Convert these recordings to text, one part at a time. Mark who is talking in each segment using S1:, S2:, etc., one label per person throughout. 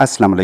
S1: असलम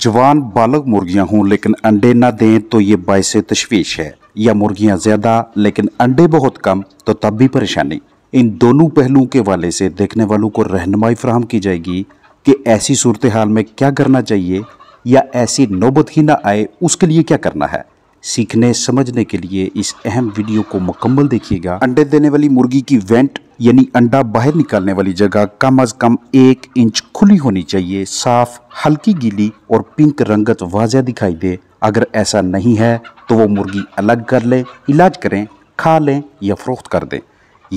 S1: जवान बालग मुर्गियां हों लेकिन अंडे ना दें तो ये बायस तशवीश है या मुर्गियां ज़्यादा लेकिन अंडे बहुत कम तो तब भी परेशानी इन दोनों पहलुओं के वाले से देखने वालों को रहनमाई फ्राहम की जाएगी कि ऐसी सूरत हाल में क्या करना चाहिए या ऐसी नौबत ही ना आए उसके लिए क्या करना है सीखने समझने के लिए इस अहम वीडियो को मुकम्मल देखिएगा अंडे देने वाली मुर्गी की वेंट यानी अंडा बाहर निकालने वाली जगह कम अज कम एक इंच खुली होनी चाहिए साफ हल्की गीली और पिंक रंगत वाजह दिखाई दे अगर ऐसा नहीं है तो वो मुर्गी अलग कर लें इलाज करें खा लें या फरोख्त कर दें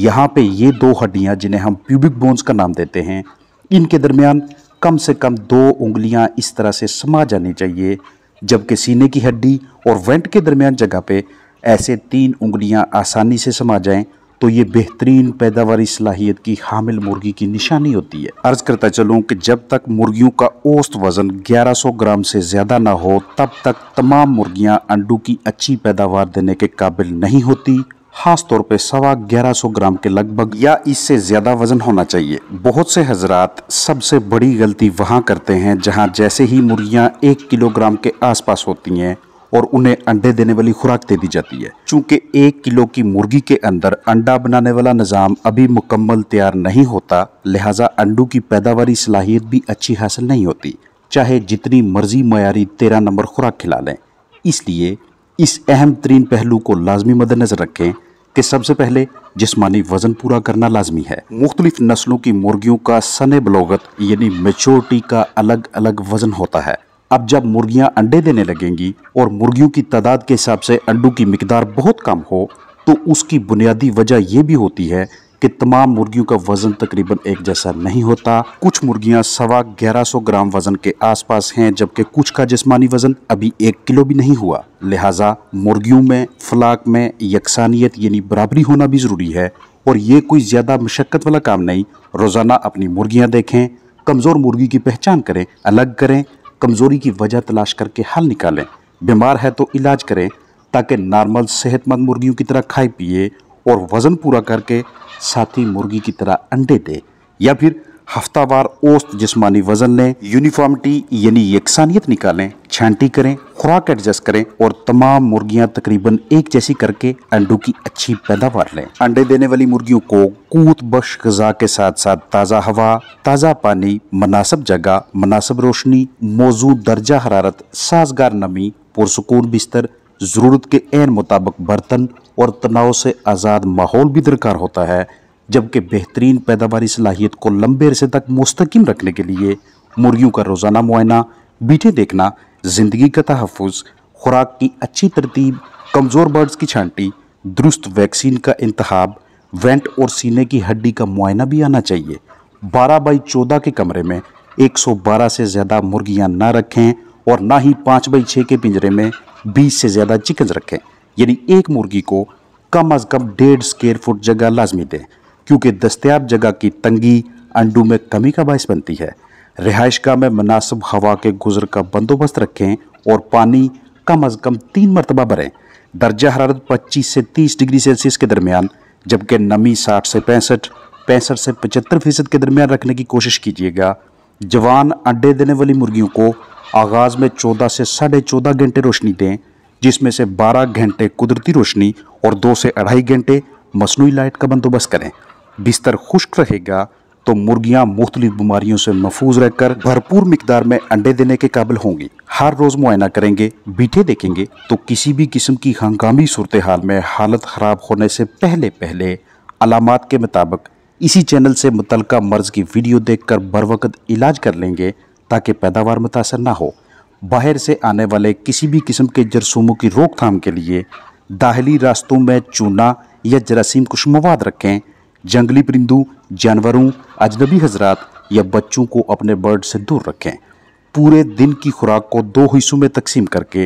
S1: यहाँ पे ये दो हड्डियाँ जिन्हें हम प्यूबिक बोन्स का नाम देते हैं इनके दरमियान कम से कम दो उंगलियाँ इस तरह से समा जानी चाहिए जबकि सीने की हड्डी और वेंट के दरमियान जगह पे ऐसे तीन उंगलियां आसानी से समा जाएं तो ये बेहतरीन पैदावारी सलाहियत की हामिल मुर्गी की निशानी होती है अर्ज करता चलूँ कि जब तक मुर्गियों का औस्त वजन 1100 ग्राम से ज़्यादा ना हो तब तक तमाम मुर्गियाँ अंडों की अच्छी पैदावार देने के काबिल नहीं होती खास तौर पे सवा ग्यारह सौ ग्राम के लगभग या इससे ज्यादा वजन होना चाहिए बहुत से हजरात सबसे बड़ी गलती वहाँ करते हैं जहाँ जैसे ही मुर्गियाँ एक किलोग्राम के आसपास होती हैं और उन्हें अंडे देने वाली खुराक दे दी जाती है चूंकि एक किलो की मुर्गी के अंदर अंडा बनाने वाला निज़ाम अभी मुकम्मल तैयार नहीं होता लिहाजा अंडों की पैदावारी सलाहियत भी अच्छी हासिल नहीं होती चाहे जितनी मर्जी मयारी तेरह नंबर खुराक खिला लें इसलिए इस अहम तरीन पहलू को लाजमी मद रखें कि सबसे पहले जिसमानी वजन पूरा करना लाजमी है मुख्तलिफ नस्लों की मुर्गियों का सन बलोगत यानी मेचोरिटी का अलग अलग वजन होता है अब जब मुर्गियाँ अंडे देने लगेंगी और मुर्गियों की तादाद के हिसाब से अंडों की मकदार बहुत कम हो तो उसकी बुनियादी वजह यह भी होती है कि तमाम मुर्गियों का वजन तकरीबन एक जैसा नहीं होता कुछ मुर्गियां सवा ग्यारह सौ ग्राम वजन के आसपास हैं जबकि कुछ का जिस्मानी वजन अभी एक किलो भी नहीं हुआ लिहाजा मुर्गियों में फलाक में यकसानियत यानी बराबरी होना भी ज़रूरी है और ये कोई ज़्यादा मशक्क़त वाला काम नहीं रोज़ाना अपनी मुर्गियाँ देखें कमज़ोर मुर्गी की पहचान करें अलग करें कमज़ोरी की वजह तलाश करके हल निकालें बीमार है तो इलाज करें ताकि नॉर्मल सेहतमंद मुर्गियों की तरह खाए पिए और वज़न पूरा करके साथी मुर्गी की तरह अंडे दे या फिर हफ्तावार औस्त जिस्मानी वजन लें यूनिफॉर्मिटी यानी यकसानियत निकालें छांटी करें खुराक एडजस्ट करें और तमाम मुर्गियां तकरीबन एक जैसी करके अंडों की अच्छी पैदावार लें अंडे देने वाली मुर्गियों को कूत बश गजा के साथ साथ ताज़ा हवा ताज़ा पानी मुनासब जगह मुनासब रोशनी मौजूद दर्जा हरारत साजगार नमी पुरसकून बिस्तर ज़रूरत के एन मुताबिक बर्तन और तनाव से आज़ाद माहौल भी दरकार होता है जबकि बेहतरीन पैदावारी सलाहियत को लंबे अरसे तक मुस्तकम रखने के लिए मुर्गियों का रोज़ाना मुआयना बीटे देखना ज़िंदगी का तहफ़ खुराक की अच्छी तरतीब कमज़ोर बर्ड्स की छांटी दुरुस्त वैक्सीन का इंतहा वेंट और सीने की हड्डी का मुआयना भी आना चाहिए बारह बाई चौदह के कमरे में एक सौ बारह से ज़्यादा मुर्गियाँ ना रखें और ना ही पाँच बाई छः के पिंजरे में बीस से ज़्यादा चिकन्स रखें यानी एक मुर्गी को कम अज़ कम डेढ़ स्केयर फुट जगह लाजमी दें क्योंकि दस्तियाब जगह की तंगी अंडों में कमी का बायस बनती है रिहाइशगाह में मुनासब हवा के गुजर का बंदोबस्त रखें और पानी कम अज़ कम तीन मरतबा भरें दर्जा हरारत 25 से 30 डिग्री सेल्सियस के दरमियान जबकि नमी 60 से पैंसठ पैंसठ से पचहत्तर फीसद के दरमियान रखने की कोशिश कीजिएगा जवान अंडे देने वाली मुर्गियों को आगाज़ में 14 से साढ़े चौदह घंटे रोशनी दें जिसमें से 12 घंटे कुदरती रोशनी और दो से अढ़ाई घंटे मसनू लाइट का बंदोबस्त करें बिस्तर खुश्क रहेगा तो मुर्गियां मुख्तलि बीमारियों से महफूज रहकर भरपूर मकदार में अंडे देने के काबिल होंगी हर रोज़ मुआयना करेंगे बीठे देखेंगे तो किसी भी किस्म की हंगामी सूरत हाल में हालत ख़राब होने से पहले पहले अलामत के मुताबिक इसी चैनल से मुतलका मर्ज़ की वीडियो देख कर बर वक्त इलाज कर लेंगे ताकि पैदावार मुतासर ना हो बाहर से आने वाले किसी भी किस्म के जरसूमों की रोकथाम के लिए दाहली रास्तों में चूना या जरासीम कुछ मवाद रखें जंगली परिंदों जानवरों अजनबी हजरात या बच्चों को अपने बर्ड से दूर रखें पूरे दिन की खुराक को दो हिस्सों में तकसीम करके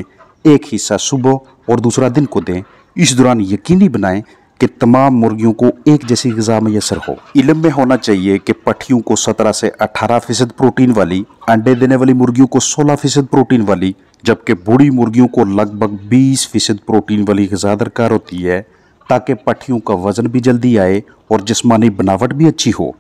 S1: एक हिस्सा सुबह और दूसरा दिन को दें इस दौरान यकीनी बनाएं कि तमाम मुर्गियों को एक जैसी गजा मैसर हो इलम में होना चाहिए कि पठियों को 17 से 18 फीसद प्रोटीन वाली अंडे देने वाली मुर्गियों को 16 फीसद प्रोटीन वाली जबकि बूढ़ी मुर्गियों को लगभग 20 फीसद प्रोटीन वाली गजा दरकार होती है ताकि पठियों का वजन भी जल्दी आए और जिसमानी बनावट भी अच्छी हो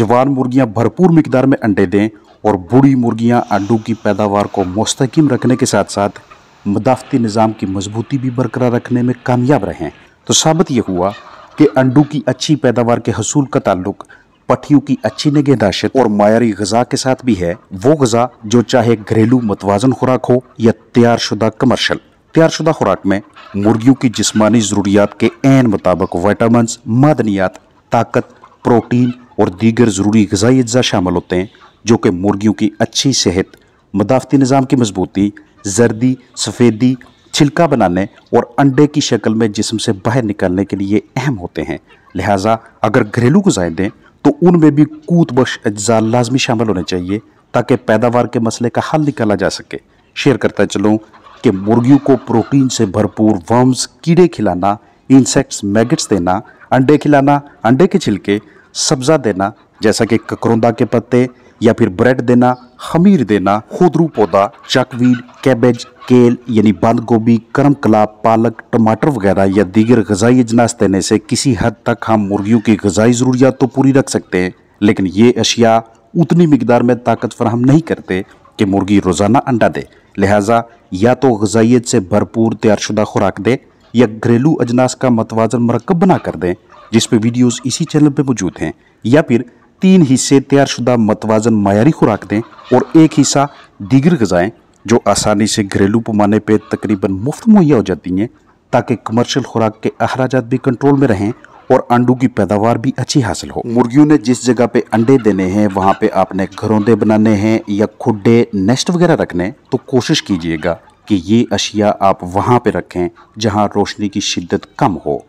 S1: जवान मुर्गियाँ भरपूर मकदार में अंडे दें और बूढ़ी मुर्गियाँ अंडों की पैदावार को मुस्तकम रखने के साथ साथ मदाफती निज़ाम की मजबूती भी बरकरार रखने में कामयाब रहें तो साबित यह हुआ कि अंडू की अच्छी पैदावार के हसूल का ताल्लुक पठियों की अच्छी निगहदाशत और मायारी गजा के साथ भी है वो गजा जो चाहे घरेलू मतवाजन खुराक हो या तैयार शुदा कमर्शल तैयार शुदा खुराक में मुर्गियों की जिस्मानी ज़रूरियात के एन मुताबिक वाइटामस मादनियात ताकत प्रोटीन और दीगर ज़रूरी गजाई अज्जा शामिल होते हैं जो कि मुर्गियों की अच्छी सेहत मदाफती निज़ाम की मजबूती जर्दी सफ़ेदी छिलका बनाने और अंडे की शक्ल में जिसम से बाहर निकालने के लिए अहम होते हैं लिहाजा अगर घरेलू दें तो उनमें भी कूद बख्श अज्जा लाजमी शामिल होने चाहिए ताकि पैदावार के मसले का हल निकाला जा सके शेयर करता चलूँ कि मुर्गियों को प्रोटीन से भरपूर वर्म्स कीड़े खिलाना इंसेक्ट्स मैगट्स देना अंडे खिलाना अंडे के छिलके सब्ज़ा देना जैसा कि ककरौंदा के पत्ते या फिर ब्रेड देना खमीर देना खुदरू पौधा चकवीड कैबेज केल यानी बंद गोभी करम कला पालक टमाटर वगैरह या दीगर गजाई अजनास देने से किसी हद तक हम मुर्गियों की गजाई ज़रूरियात तो पूरी रख सकते हैं लेकिन ये अशिया उतनी मकदार में ताकत फराहम नहीं करते कि मुर्गी रोज़ाना अंडा दे लिहाजा या तो गजाइत से भरपूर तैयारशुदा खुराक दे या घरेलू अजनास का मतवाजन मरकब बना कर दें जिस पर इसी चैनल पर मौजूद हैं या फिर तीन हिस्से तैयारशुदा मतवाजन मयारी खुराक दें और एक हिस्सा दीगर गज़ाएँ जो आसानी से घरेलू पैमाने पर तकरीबन मुफ्त मुहैया हो जाती हैं ताकि कमर्शियल खुराक के अखराज भी कंट्रोल में रहें और अंडों की पैदावार भी अच्छी हासिल हो मुर्गियों ने जिस जगह पे अंडे देने हैं वहाँ पे आपने घरोंदे बनाने हैं या खुडे नेस्ट वगैरह रखने तो कोशिश कीजिएगा कि ये अशिया आप वहाँ पे रखें जहाँ रोशनी की शिद्दत कम हो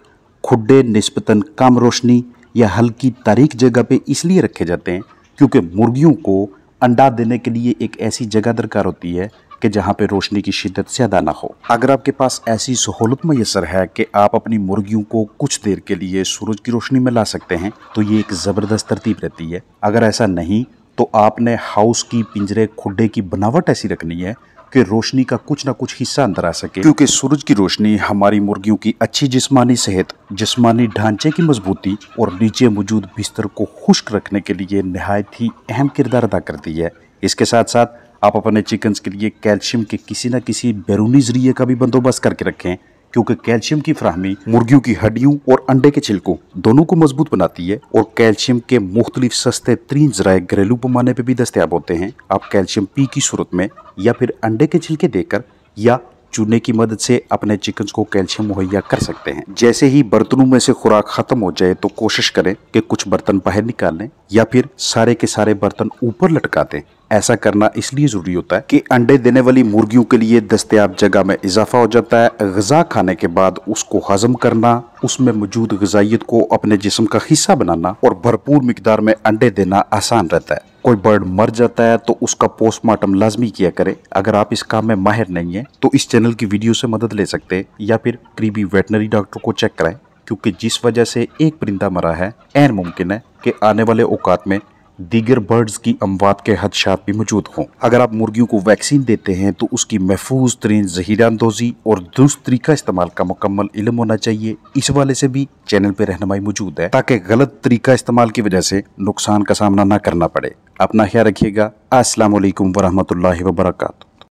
S1: खुडे नस्बता कम रोशनी या हल्की तारीख जगह पे इसलिए रखे जाते हैं क्योंकि मुर्गियों को अंडा देने के लिए एक ऐसी जगह दरकार होती है कि जहाँ पे रोशनी की शिद्दत ज़्यादा ना हो अगर आपके पास ऐसी सहूलत मैसर है कि आप अपनी मुर्गियों को कुछ देर के लिए सूरज की रोशनी में ला सकते हैं तो ये एक ज़बरदस्त तरतीब रहती है अगर ऐसा नहीं तो आपने हाउस की पिंजरे खुडे की बनावट ऐसी रखनी है आपके रोशनी का कुछ ना कुछ हिस्सा अंदर आ सके क्योंकि सूरज की रोशनी हमारी मुर्गियों की अच्छी जिस्मानी सेहत जिस्मानी ढांचे की मजबूती और नीचे मौजूद बिस्तर को खुश्क रखने के लिए नहायत ही अहम किरदार अदा करती है इसके साथ साथ आप अपने चिकन्स के लिए कैल्शियम के किसी न किसी बैरूनी जरिए का भी बंदोबस्त करके रखें क्योंकि कैल्शियम की फ्राहमी मुर्गियों की हड्डियों और अंडे के छिलकों दोनों को मजबूत बनाती है और कैल्शियम के मुख्तलिफ सस्ते तीन जराए घरेलू पैमाने पर भी दस्तियाब होते हैं आप कैल्शियम पी की सूरत में या फिर अंडे के छिलके देकर या चूने की मदद से अपने चिकन को कैल्शियम मुहैया कर सकते हैं जैसे ही बर्तनों में से खुराक खत्म हो जाए तो कोशिश करें कि कुछ बर्तन बाहर निकालें या फिर सारे के सारे बर्तन ऊपर लटका दें ऐसा करना इसलिए ज़रूरी होता है कि अंडे देने वाली मुर्गियों के लिए दस्तियाब जगह में इजाफा हो जाता है गज़ा खाने के बाद उसको हजम करना उसमें मौजूद गजाइत को अपने जिसम का हिस्सा बनाना और भरपूर मकदार में अंडे देना आसान रहता है कोई बर्ड मर जाता है तो उसका पोस्टमार्टम लाजमी किया करे अगर आप इस काम में माहिर नहीं है तो इस चैनल की वीडियो से मदद ले सकते हैं या फिर करीबी वेटनरी डॉक्टर को चेक कराएं क्योंकि जिस वजह से एक परिंदा मरा है एन मुमकिन है कि आने वाले औकात में दीगर बर्ड्स की अमवात के हदशात भी मौजूद हों अगर आप मुर्गियों को वैक्सीन देते हैं तो उसकी महफूज तरीन जहीरा अंदोजी और दुरुस्त तरीका इस्तेमाल का मुकम्मल इलम होना चाहिए इस वाले से भी चैनल पर रहनमाई मौजूद है ताकि गलत तरीका इस्तेमाल की वजह से नुकसान का सामना न करना पड़े अपना ख्याल रखिएगा असलम वरहमल वर्का